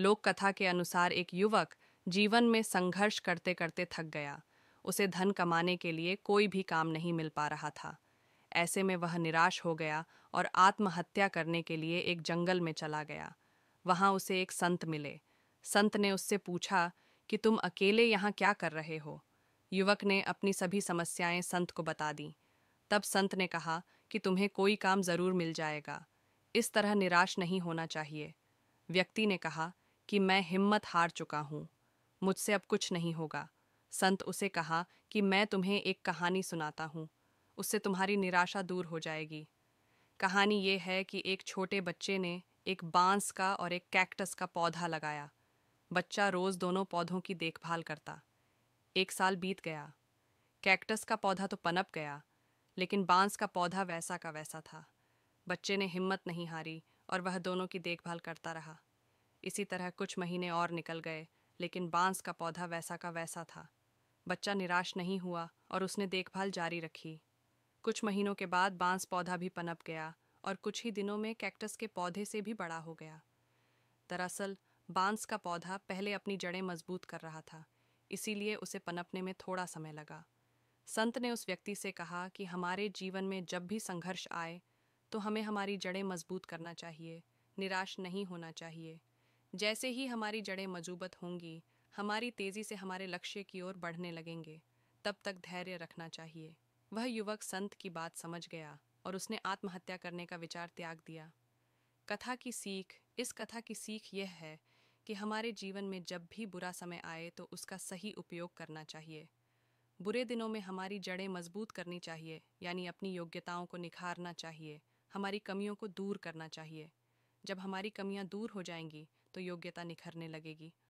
लोक कथा के अनुसार एक युवक जीवन में संघर्ष करते करते थक गया उसे धन कमाने के लिए कोई भी काम नहीं मिल पा रहा था ऐसे में वह निराश हो गया और आत्महत्या करने के लिए एक जंगल में चला गया वहां उसे एक संत मिले संत ने उससे पूछा कि तुम अकेले यहाँ क्या कर रहे हो युवक ने अपनी सभी समस्याएं संत को बता दी तब संत ने कहा कि तुम्हें कोई काम ज़रूर मिल जाएगा इस तरह निराश नहीं होना चाहिए व्यक्ति ने कहा कि मैं हिम्मत हार चुका हूँ मुझसे अब कुछ नहीं होगा संत उसे कहा कि मैं तुम्हें एक कहानी सुनाता हूँ उससे तुम्हारी निराशा दूर हो जाएगी कहानी ये है कि एक छोटे बच्चे ने एक बांस का और एक कैक्टस का पौधा लगाया बच्चा रोज़ दोनों पौधों की देखभाल करता एक साल बीत गया कैक्टस का पौधा तो पनप गया लेकिन बांस का पौधा वैसा का वैसा था बच्चे ने हिम्मत नहीं हारी और वह दोनों की देखभाल करता रहा इसी तरह कुछ महीने और निकल गए लेकिन बांस का पौधा वैसा का वैसा था बच्चा निराश नहीं हुआ और उसने देखभाल जारी रखी कुछ महीनों के बाद बांस पौधा भी पनप गया और कुछ ही दिनों में कैक्टस के पौधे से भी बड़ा हो गया दरअसल बांस का पौधा पहले अपनी जड़ें मजबूत कर रहा था इसीलिए उसे पनपने में थोड़ा समय लगा संत ने उस व्यक्ति से कहा कि हमारे जीवन में जब भी संघर्ष आए तो हमें हमारी जड़ें मजबूत करना चाहिए निराश नहीं होना चाहिए जैसे ही हमारी जड़ें मजूबत होंगी हमारी तेज़ी से हमारे लक्ष्य की ओर बढ़ने लगेंगे तब तक धैर्य रखना चाहिए वह युवक संत की बात समझ गया और उसने आत्महत्या करने का विचार त्याग दिया कथा की सीख इस कथा की सीख यह है कि हमारे जीवन में जब भी बुरा समय आए तो उसका सही उपयोग करना चाहिए बुरे दिनों में हमारी जड़ें मजबूत करनी चाहिए यानी अपनी योग्यताओं को निखारना चाहिए हमारी कमियों को दूर करना चाहिए जब हमारी कमियां दूर हो जाएंगी तो योग्यता निखरने लगेगी